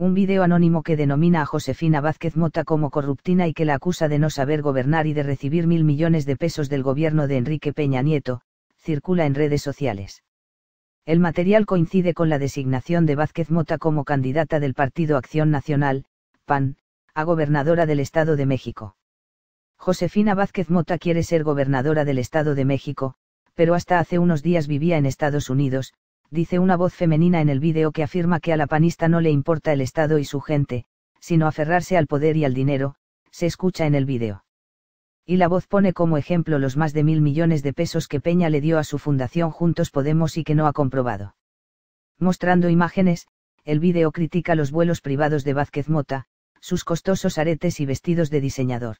un video anónimo que denomina a Josefina Vázquez Mota como corruptina y que la acusa de no saber gobernar y de recibir mil millones de pesos del gobierno de Enrique Peña Nieto, circula en redes sociales. El material coincide con la designación de Vázquez Mota como candidata del Partido Acción Nacional, PAN, a gobernadora del Estado de México. Josefina Vázquez Mota quiere ser gobernadora del Estado de México, pero hasta hace unos días vivía en Estados Unidos, dice una voz femenina en el vídeo que afirma que a la panista no le importa el Estado y su gente, sino aferrarse al poder y al dinero, se escucha en el vídeo. Y la voz pone como ejemplo los más de mil millones de pesos que Peña le dio a su fundación Juntos Podemos y que no ha comprobado. Mostrando imágenes, el vídeo critica los vuelos privados de Vázquez Mota, sus costosos aretes y vestidos de diseñador.